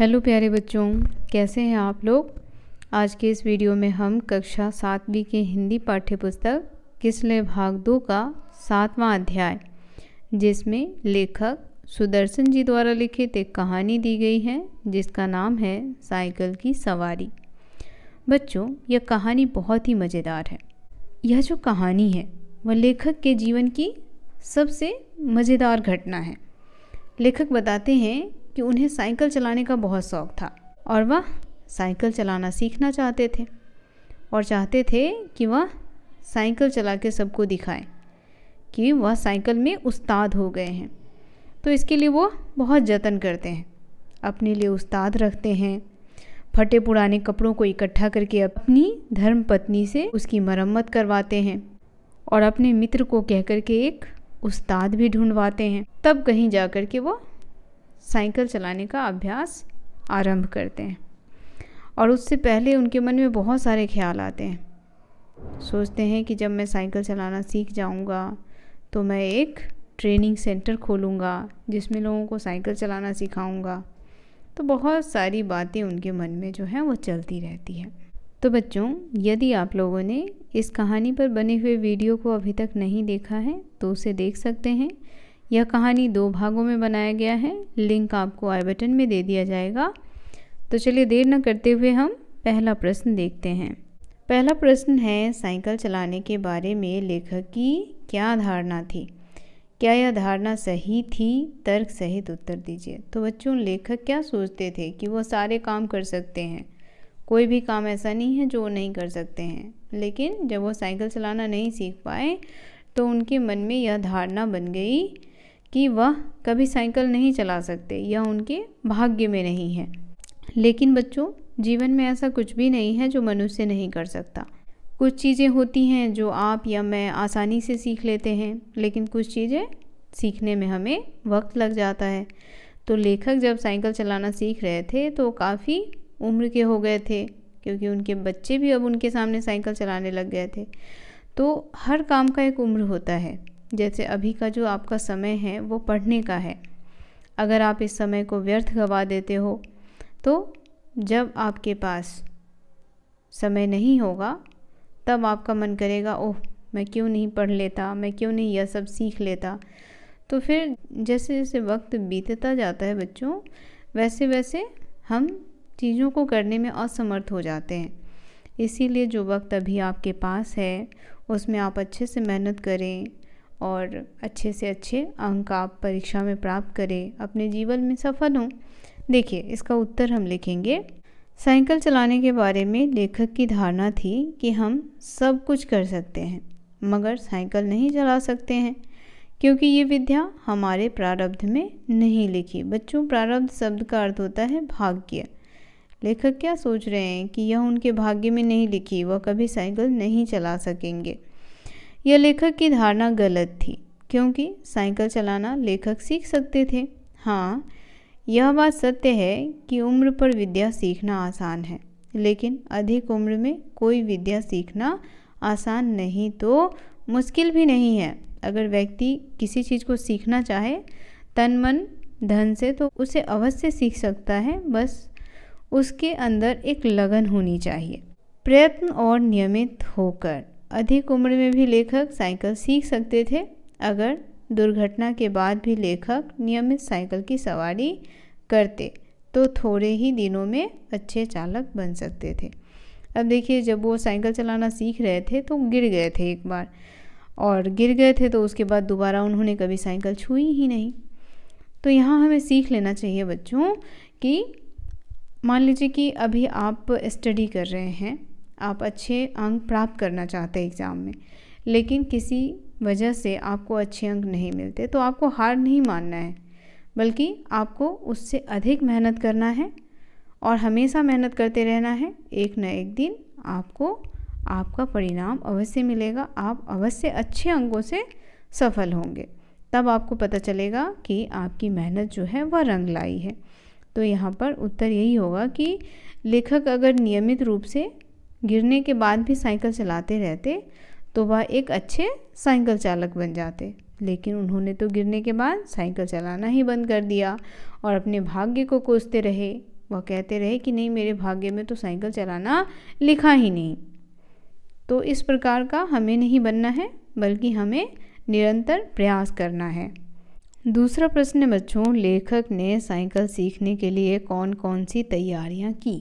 hello प्यारे बच्चों कैसे हैं आप लोग आज के इस वीडियो में हम कक्षा सातवीं के हिंदी पाठ्य पुस्तक किसले भाग दो का सातवां अध्याय जिसमें लेखक सुदर्शन जी द्वारा लिखित एक कहानी दी गई है जिसका नाम है साइकिल की सवारी बच्चों यह कहानी बहुत ही मज़ेदार है यह जो कहानी है वह लेखक के जीवन की सबसे मज़ेदार घटना है लेखक बताते हैं कि उन्हें साइकिल चलाने का बहुत शौक़ था और वह साइकिल चलाना सीखना चाहते थे और चाहते थे कि वह साइकिल चला के सबको दिखाएं कि वह साइकिल में उस्ताद हो गए हैं तो इसके लिए वो बहुत जतन करते हैं अपने लिए उस्ताद रखते हैं फटे पुराने कपड़ों को इकट्ठा करके अपनी धर्म पत्नी से उसकी मरम्मत करवाते हैं और अपने मित्र को कह कर के एक उस्ताद भी ढूंढवाते हैं तब कहीं जा कर के वो साइकिल चलाने का अभ्यास आरंभ करते हैं और उससे पहले उनके मन में बहुत सारे ख्याल आते हैं सोचते हैं कि जब मैं साइकिल चलाना सीख जाऊंगा तो मैं एक ट्रेनिंग सेंटर खोलूंगा जिसमें लोगों को साइकिल चलाना सिखाऊंगा तो बहुत सारी बातें उनके मन में जो हैं वो चलती रहती हैं तो बच्चों यदि आप लोगों ने इस कहानी पर बने हुए वीडियो को अभी तक नहीं देखा है तो उसे देख सकते हैं यह कहानी दो भागों में बनाया गया है लिंक आपको आई बटन में दे दिया जाएगा तो चलिए देर न करते हुए हम पहला प्रश्न देखते हैं पहला प्रश्न है साइकिल चलाने के बारे में लेखक की क्या धारणा थी क्या यह धारणा सही थी तर्क सहित उत्तर दीजिए तो बच्चों लेखक क्या सोचते थे कि वो सारे काम कर सकते हैं कोई भी काम ऐसा नहीं है जो वो नहीं कर सकते हैं लेकिन जब वो साइकिल चलाना नहीं सीख पाए तो उनके मन में यह धारणा बन गई कि वह कभी साइकिल नहीं चला सकते यह उनके भाग्य में नहीं है लेकिन बच्चों जीवन में ऐसा कुछ भी नहीं है जो मनुष्य नहीं कर सकता कुछ चीज़ें होती हैं जो आप या मैं आसानी से सीख लेते हैं लेकिन कुछ चीज़ें सीखने में हमें वक्त लग जाता है तो लेखक जब साइकिल चलाना सीख रहे थे तो काफ़ी उम्र के हो गए थे क्योंकि उनके बच्चे भी अब उनके सामने साइकिल चलाने लग गए थे तो हर काम का एक उम्र होता है जैसे अभी का जो आपका समय है वो पढ़ने का है अगर आप इस समय को व्यर्थ गवा देते हो तो जब आपके पास समय नहीं होगा तब आपका मन करेगा ओह मैं क्यों नहीं पढ़ लेता मैं क्यों नहीं यह सब सीख लेता तो फिर जैसे जैसे वक्त बीतता जाता है बच्चों वैसे वैसे हम चीज़ों को करने में असमर्थ हो जाते हैं इसीलिए जो वक्त अभी आपके पास है उसमें आप अच्छे से मेहनत करें और अच्छे से अच्छे अंक आप परीक्षा में प्राप्त करें अपने जीवन में सफल हों देखिए इसका उत्तर हम लिखेंगे साइकिल चलाने के बारे में लेखक की धारणा थी कि हम सब कुछ कर सकते हैं मगर साइकिल नहीं चला सकते हैं क्योंकि ये विद्या हमारे प्रारब्ध में नहीं लिखी बच्चों प्रारब्ध शब्द का अर्थ होता है भाग्य लेखक क्या सोच रहे हैं कि यह उनके भाग्य में नहीं लिखी वह कभी साइकिल नहीं चला सकेंगे यह लेखक की धारणा गलत थी क्योंकि साइकिल चलाना लेखक सीख सकते थे हाँ यह बात सत्य है कि उम्र पर विद्या सीखना आसान है लेकिन अधिक उम्र में कोई विद्या सीखना आसान नहीं तो मुश्किल भी नहीं है अगर व्यक्ति किसी चीज़ को सीखना चाहे तन मन धन से तो उसे अवश्य सीख सकता है बस उसके अंदर एक लगन होनी चाहिए प्रयत्न और नियमित होकर अधिक उम्र में भी लेखक साइकिल सीख सकते थे अगर दुर्घटना के बाद भी लेखक नियमित साइकिल की सवारी करते तो थोड़े ही दिनों में अच्छे चालक बन सकते थे अब देखिए जब वो साइकिल चलाना सीख रहे थे तो गिर गए थे एक बार और गिर गए थे तो उसके बाद दोबारा उन्होंने कभी साइकिल छुई ही नहीं तो यहाँ हमें सीख लेना चाहिए बच्चों कि मान लीजिए कि अभी आप स्टडी कर रहे हैं आप अच्छे अंक प्राप्त करना चाहते हैं एग्ज़ाम में लेकिन किसी वजह से आपको अच्छे अंक नहीं मिलते तो आपको हार नहीं मानना है बल्कि आपको उससे अधिक मेहनत करना है और हमेशा मेहनत करते रहना है एक न एक दिन आपको आपका परिणाम अवश्य मिलेगा आप अवश्य अच्छे अंकों से सफल होंगे तब आपको पता चलेगा कि आपकी मेहनत जो है वह रंग लाई है तो यहाँ पर उत्तर यही होगा कि लेखक अगर नियमित रूप से गिरने के बाद भी साइकिल चलाते रहते तो वह एक अच्छे साइकिल चालक बन जाते लेकिन उन्होंने तो गिरने के बाद साइकिल चलाना ही बंद कर दिया और अपने भाग्य को कोसते रहे वह कहते रहे कि नहीं मेरे भाग्य में तो साइकिल चलाना लिखा ही नहीं तो इस प्रकार का हमें नहीं बनना है बल्कि हमें निरंतर प्रयास करना है दूसरा प्रश्न बच्चों लेखक ने साइकिल सीखने के लिए कौन कौन सी तैयारियां की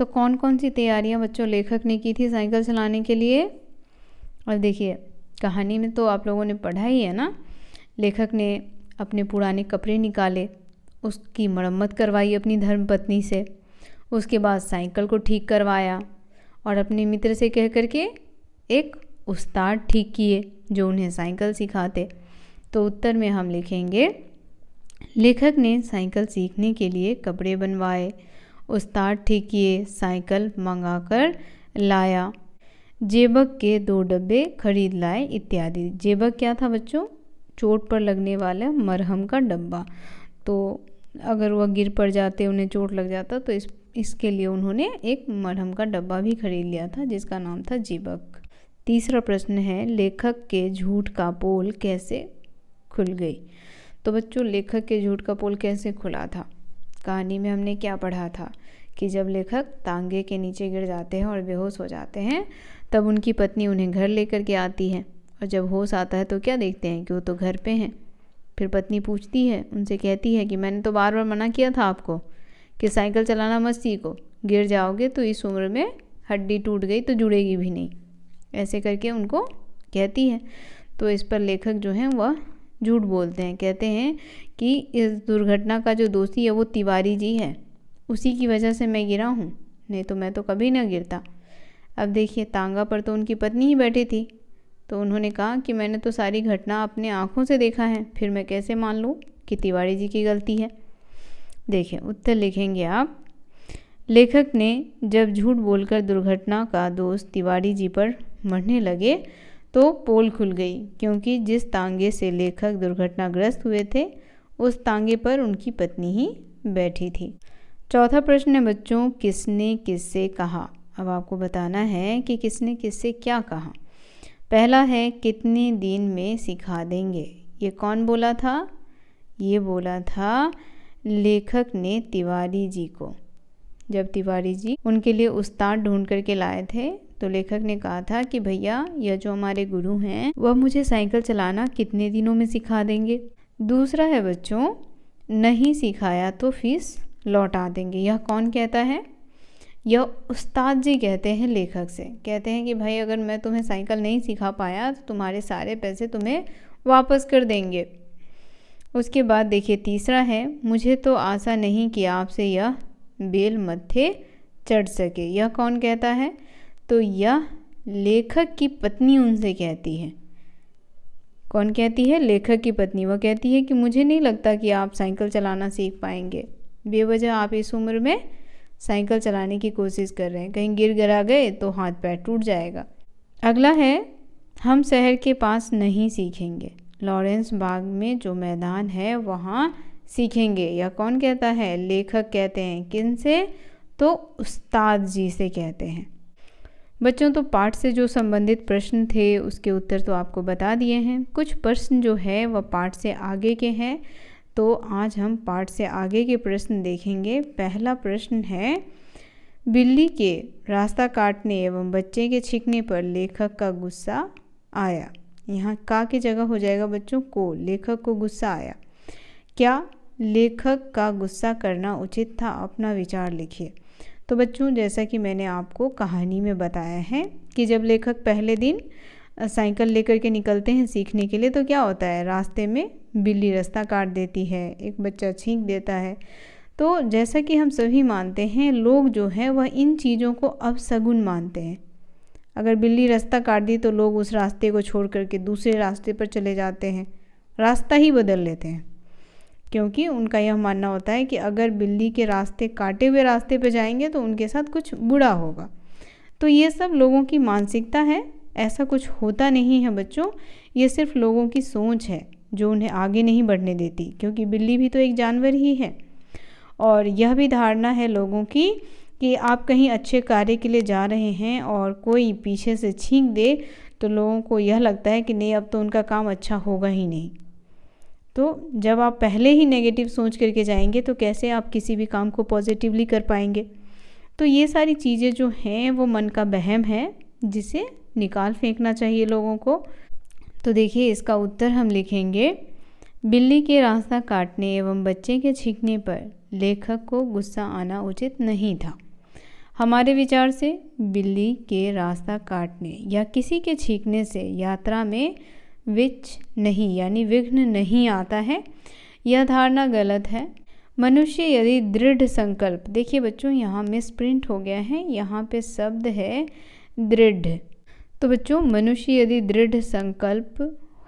तो कौन कौन सी तैयारियां बच्चों लेखक ने की थी साइकिल चलाने के लिए और देखिए कहानी में तो आप लोगों ने पढ़ा ही है ना लेखक ने अपने पुराने कपड़े निकाले उसकी मरम्मत करवाई अपनी धर्मपत्नी से उसके बाद साइकिल को ठीक करवाया और अपने मित्र से कह करके एक उस्ताद ठीक किए जो उन्हें साइकिल सिखाते तो उत्तर में हम लिखेंगे लेखक ने साइकिल सीखने के लिए कपड़े बनवाए उस्ताद ठीक ये साइकिल मंगाकर लाया जेबक के दो डब्बे खरीद लाए इत्यादि जेबक क्या था बच्चों चोट पर लगने वाला मरहम का डब्बा तो अगर वह गिर पड़ जाते उन्हें चोट लग जाता तो इस इसके लिए उन्होंने एक मरहम का डब्बा भी खरीद लिया था जिसका नाम था जीबक तीसरा प्रश्न है लेखक के झूठ का पोल कैसे खुल गई तो बच्चों लेखक के झूठ का पोल कैसे खुला था कहानी में हमने क्या पढ़ा था कि जब लेखक तांगे के नीचे गिर जाते हैं और बेहोश हो जाते हैं तब उनकी पत्नी उन्हें घर लेकर के आती है और जब होश आता है तो क्या देखते हैं कि वो तो घर पे हैं फिर पत्नी पूछती है उनसे कहती है कि मैंने तो बार बार मना किया था आपको कि साइकिल चलाना मत सीखो गिर जाओगे तो इस उम्र में हड्डी टूट गई तो जुड़ेगी भी नहीं ऐसे करके उनको कहती है तो इस पर लेखक जो हैं वह झूठ बोलते हैं कहते हैं कि इस दुर्घटना का जो दोषी है वो तिवारी जी है उसी की वजह से मैं गिरा हूँ नहीं तो मैं तो कभी ना गिरता अब देखिए तांगा पर तो उनकी पत्नी ही बैठी थी तो उन्होंने कहा कि मैंने तो सारी घटना अपने आँखों से देखा है फिर मैं कैसे मान लूँ कि तिवारी जी की गलती है देखिए उत्तर लिखेंगे आप लेखक ने जब झूठ बोलकर दुर्घटना का दोष तिवारी जी पर मरने लगे तो पोल खुल गई क्योंकि जिस तांगे से लेखक दुर्घटनाग्रस्त हुए थे उस तांगे पर उनकी पत्नी ही बैठी थी चौथा प्रश्न है बच्चों किसने किससे कहा अब आपको बताना है कि किसने किससे क्या कहा पहला है कितने दिन में सिखा देंगे ये कौन बोला था ये बोला था लेखक ने तिवारी जी को जब तिवारी जी उनके लिए उस्ताद ढूंढ करके लाए थे तो लेखक ने कहा था कि भैया यह जो हमारे गुरु हैं वह मुझे साइकिल चलाना कितने दिनों में सिखा देंगे दूसरा है बच्चों नहीं सिखाया तो फीस लौटा देंगे यह कौन कहता है यह उस्ताद जी कहते हैं लेखक से कहते हैं कि भाई अगर मैं तुम्हें साइकिल नहीं सिखा पाया तो तुम्हारे सारे पैसे तुम्हें वापस कर देंगे उसके बाद देखिए तीसरा है मुझे तो आशा नहीं कि आपसे यह बेल मथे चढ़ सके यह कौन कहता है तो यह लेखक की पत्नी उनसे कहती है कौन कहती है लेखक की पत्नी वह कहती है कि मुझे नहीं लगता कि आप साइकिल चलाना सीख पाएंगे बेवजह आप इस उम्र में साइकिल चलाने की कोशिश कर रहे हैं कहीं गिर गिरा गए तो हाथ पैर टूट जाएगा अगला है हम शहर के पास नहीं सीखेंगे लॉरेंस बाग में जो मैदान है वहाँ सीखेंगे या कौन कहता है लेखक कहते हैं किन से तो उस्ताद जी से कहते हैं बच्चों तो पाठ से जो संबंधित प्रश्न थे उसके उत्तर तो आपको बता दिए हैं कुछ प्रश्न जो है वह पाठ से आगे के हैं तो आज हम पाठ से आगे के प्रश्न देखेंगे पहला प्रश्न है बिल्ली के रास्ता काटने एवं बच्चे के छिकने पर लेखक का गुस्सा आया यहाँ का की जगह हो जाएगा बच्चों को लेखक को गुस्सा आया क्या लेखक का गुस्सा करना उचित था अपना विचार लिखिए तो बच्चों जैसा कि मैंने आपको कहानी में बताया है कि जब लेखक पहले दिन साइकिल लेकर के निकलते हैं सीखने के लिए तो क्या होता है रास्ते में बिल्ली रास्ता काट देती है एक बच्चा छींक देता है तो जैसा कि हम सभी मानते हैं लोग जो हैं वह इन चीज़ों को अब सगुन मानते हैं अगर बिल्ली रास्ता काट दी तो लोग उस रास्ते को छोड़ करके दूसरे रास्ते पर चले जाते हैं रास्ता ही बदल लेते हैं क्योंकि उनका यह मानना होता है कि अगर बिल्ली के रास्ते काटे हुए रास्ते पर जाएंगे तो उनके साथ कुछ बुरा होगा तो ये सब लोगों की मानसिकता है ऐसा कुछ होता नहीं है बच्चों ये सिर्फ लोगों की सोच है जो उन्हें आगे नहीं बढ़ने देती क्योंकि बिल्ली भी तो एक जानवर ही है और यह भी धारणा है लोगों की कि आप कहीं अच्छे कार्य के लिए जा रहे हैं और कोई पीछे से छींक दे तो लोगों को यह लगता है कि नहीं अब तो उनका काम अच्छा होगा ही नहीं तो जब आप पहले ही नेगेटिव सोच करके जाएंगे तो कैसे आप किसी भी काम को पॉजिटिवली कर पाएंगे तो ये सारी चीज़ें जो हैं वो मन का बहम है जिसे निकाल फेंकना चाहिए लोगों को तो देखिए इसका उत्तर हम लिखेंगे बिल्ली के रास्ता काटने एवं बच्चे के छींकने पर लेखक को गुस्सा आना उचित नहीं था हमारे विचार से बिल्ली के रास्ता काटने या किसी के छींकने से यात्रा में विच नहीं यानी विघ्न नहीं आता है यह धारणा गलत है मनुष्य यदि दृढ़ संकल्प देखिए बच्चों यहाँ मिस प्रिंट हो गया है यहाँ पे शब्द है दृढ़ तो बच्चों मनुष्य यदि दृढ़ संकल्प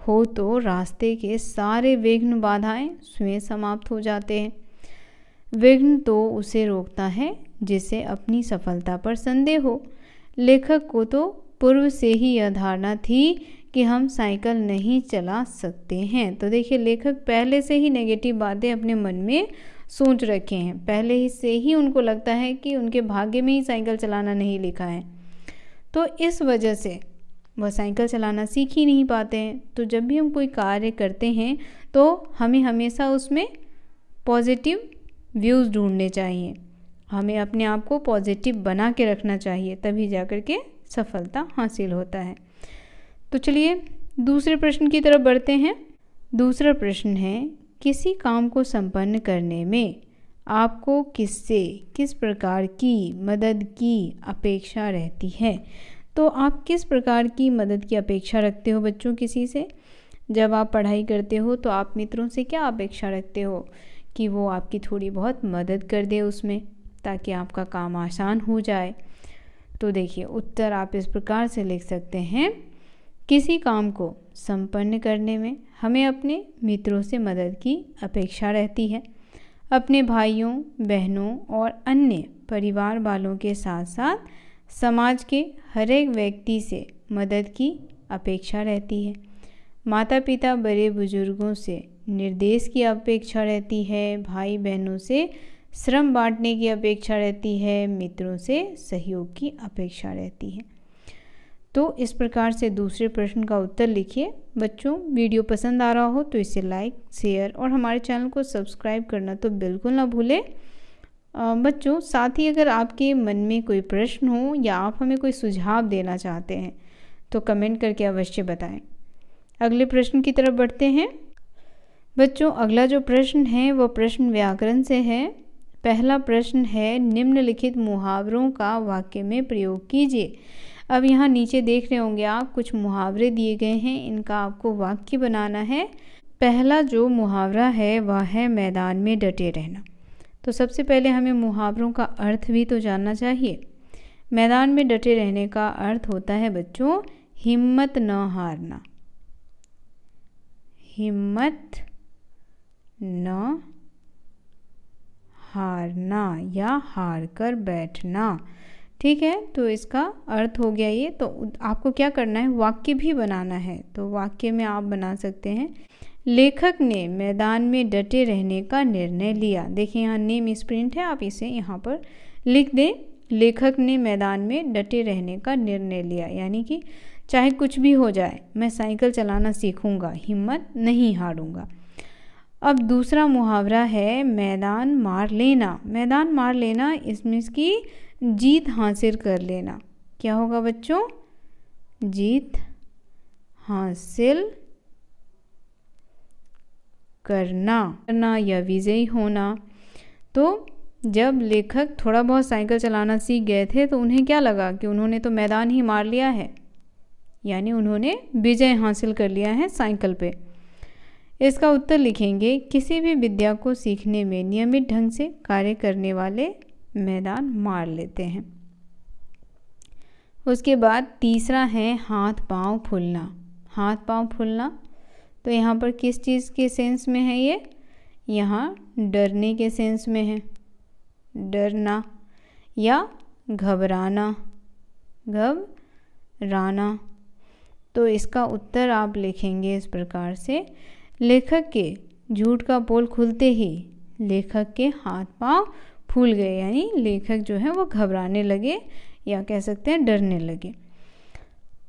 हो तो रास्ते के सारे विघ्न बाधाएं स्वयं समाप्त हो जाते हैं विघ्न तो उसे रोकता है जिसे अपनी सफलता पर संदेह हो लेखक को तो पूर्व से ही यह धारणा थी कि हम साइकिल नहीं चला सकते हैं तो देखिए लेखक पहले से ही नेगेटिव बातें अपने मन में सोच रखे हैं पहले ही से ही उनको लगता है कि उनके भाग्य में ही साइकिल चलाना नहीं लिखा है तो इस वजह से वह साइकिल चलाना सीख ही नहीं पाते हैं तो जब भी हम कोई कार्य करते हैं तो हमें हमेशा उसमें पॉजिटिव व्यूज़ ढूंढने चाहिए हमें अपने आप को पॉजिटिव बना के रखना चाहिए तभी जा कर के सफलता हासिल होता है तो चलिए दूसरे प्रश्न की तरफ बढ़ते हैं दूसरा प्रश्न है किसी काम को संपन्न करने में आपको किससे किस प्रकार की मदद की अपेक्षा रहती है तो आप किस प्रकार की मदद की अपेक्षा रखते हो बच्चों किसी से जब आप पढ़ाई करते हो तो आप मित्रों से क्या अपेक्षा रखते हो कि वो आपकी थोड़ी बहुत मदद कर दे उसमें ताकि आपका काम आसान हो जाए तो देखिए उत्तर आप इस प्रकार से लिख सकते हैं किसी काम को संपन्न करने में हमें अपने मित्रों से मदद की अपेक्षा रहती है अपने भाइयों बहनों और अन्य परिवार वालों के साथ साथ समाज के हर एक व्यक्ति से मदद की अपेक्षा रहती है माता पिता बड़े बुजुर्गों से निर्देश की अपेक्षा रहती है भाई बहनों से श्रम बांटने की अपेक्षा रहती है मित्रों से सहयोग की अपेक्षा रहती है तो इस प्रकार से दूसरे प्रश्न का उत्तर लिखिए बच्चों वीडियो पसंद आ रहा हो तो इसे लाइक शेयर और हमारे चैनल को सब्सक्राइब करना तो बिल्कुल ना भूलें बच्चों साथ ही अगर आपके मन में कोई प्रश्न हो या आप हमें कोई सुझाव देना चाहते हैं तो कमेंट करके अवश्य बताएं अगले प्रश्न की तरफ बढ़ते हैं बच्चों अगला जो प्रश्न है वह प्रश्न व्याकरण से है पहला प्रश्न है निम्नलिखित मुहावरों का वाक्य में प्रयोग कीजिए अब यहाँ नीचे देख रहे होंगे आप कुछ मुहावरे दिए गए हैं इनका आपको वाक्य बनाना है पहला जो मुहावरा है वह है मैदान में डटे रहना तो सबसे पहले हमें मुहावरों का अर्थ भी तो जानना चाहिए मैदान में डटे रहने का अर्थ होता है बच्चों हिम्मत न हारना हिम्मत न हारना या हार कर बैठना ठीक है तो इसका अर्थ हो गया ये तो आपको क्या करना है वाक्य भी बनाना है तो वाक्य में आप बना सकते हैं लेखक ने मैदान में डटे रहने का निर्णय लिया देखिए यहाँ नेम स्प्रिंट है आप इसे यहाँ पर लिख दें लेखक ने मैदान में डटे रहने का निर्णय लिया यानी कि चाहे कुछ भी हो जाए मैं साइकिल चलाना सीखूंगा हिम्मत नहीं हारूंगा अब दूसरा मुहावरा है मैदान मार लेना मैदान मार लेना इसमें इसकी जीत हासिल कर लेना क्या होगा बच्चों जीत हासिल करना करना या विजयी होना तो जब लेखक थोड़ा बहुत साइकिल चलाना सीख गए थे तो उन्हें क्या लगा कि उन्होंने तो मैदान ही मार लिया है यानी उन्होंने विजय हासिल कर लिया है साइकिल पे इसका उत्तर लिखेंगे किसी भी विद्या को सीखने में नियमित ढंग से कार्य करने वाले मैदान मार लेते हैं उसके बाद तीसरा है हाथ पांव फूलना हाथ पांव फूलना तो यहाँ पर किस चीज़ के सेंस में है ये यहाँ डरने के सेंस में है डरना या घबराना घबराना तो इसका उत्तर आप लिखेंगे इस प्रकार से लेखक के झूठ का पोल खुलते ही लेखक के हाथ पांव फूल गए यानी लेखक जो है वो घबराने लगे या कह सकते हैं डरने लगे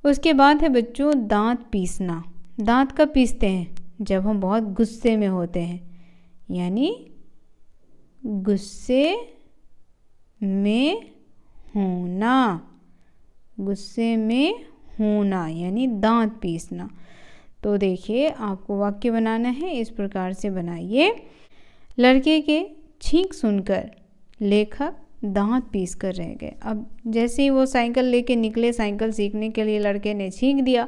उसके बाद है बच्चों दांत पीसना दांत कब पीसते हैं जब हम बहुत गुस्से में होते हैं यानी गुस्से में होना गुस्से में होना यानी दांत पीसना तो देखिए आपको वाक्य बनाना है इस प्रकार से बनाइए लड़के के छींक सुनकर लेखक दांत पीस कर रह गए अब जैसे ही वो साइकिल लेके निकले साइकिल सीखने के लिए लड़के ने छींक दिया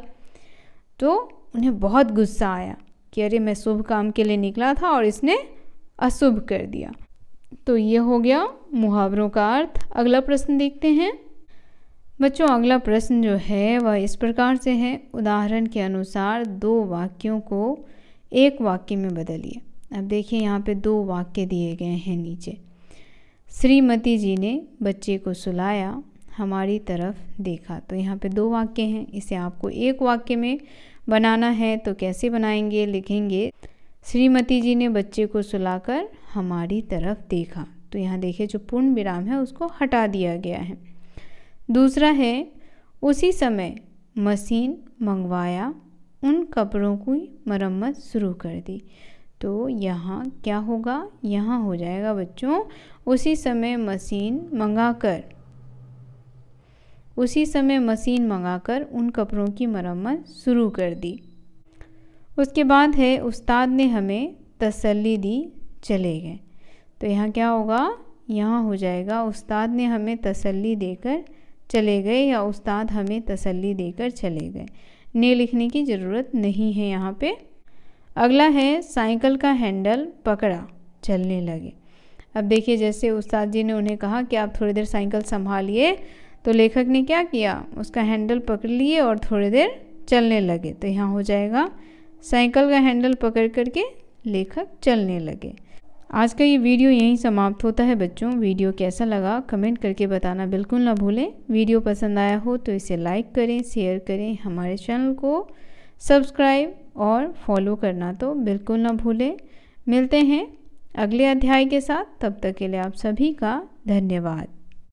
तो उन्हें बहुत गुस्सा आया कि अरे मैं शुभ काम के लिए निकला था और इसने अशुभ कर दिया तो ये हो गया मुहावरों का अर्थ अगला प्रश्न देखते हैं बच्चों अगला प्रश्न जो है वह इस प्रकार से है उदाहरण के अनुसार दो वाक्यों को एक वाक्य में बदलिए अब देखिए यहाँ पे दो वाक्य दिए गए हैं नीचे श्रीमती जी ने बच्चे को सुलाया हमारी तरफ देखा तो यहाँ पे दो वाक्य हैं इसे आपको एक वाक्य में बनाना है तो कैसे बनाएंगे लिखेंगे श्रीमती जी ने बच्चे को सुलाकर हमारी तरफ देखा तो यहाँ देखिए जो पूर्ण विराम है उसको हटा दिया गया है दूसरा है उसी समय मशीन मंगवाया उन कपड़ों की मरम्मत शुरू कर दी तो यहाँ क्या होगा यहाँ हो जाएगा बच्चों उसी समय मशीन मंगाकर उसी समय मशीन मंगाकर उन कपड़ों की मरम्मत शुरू कर दी उसके बाद है उस्ताद ने हमें तसल्ली दी चले गए तो यहाँ क्या होगा यहाँ हो जाएगा उस्ताद ने हमें तसल्ली देकर चले गए या उस्ताद हमें तसल्ली देकर चले गए ने लिखने की ज़रूरत नहीं है यहाँ पे अगला है साइकिल का हैंडल पकड़ा चलने लगे अब देखिए जैसे उस्ताद जी ने उन्हें कहा कि आप थोड़ी देर साइकिल संभालिए तो लेखक ने क्या किया उसका हैंडल पकड़ लिए और थोड़ी देर चलने लगे तो यहाँ हो जाएगा साइकिल का हैंडल पकड़ करके लेखक चलने लगे आज का ये वीडियो यहीं समाप्त होता है बच्चों वीडियो कैसा लगा कमेंट करके बताना बिल्कुल ना भूलें वीडियो पसंद आया हो तो इसे लाइक करें शेयर करें हमारे चैनल को सब्सक्राइब और फॉलो करना तो बिल्कुल ना भूलें मिलते हैं अगले अध्याय के साथ तब तक के लिए आप सभी का धन्यवाद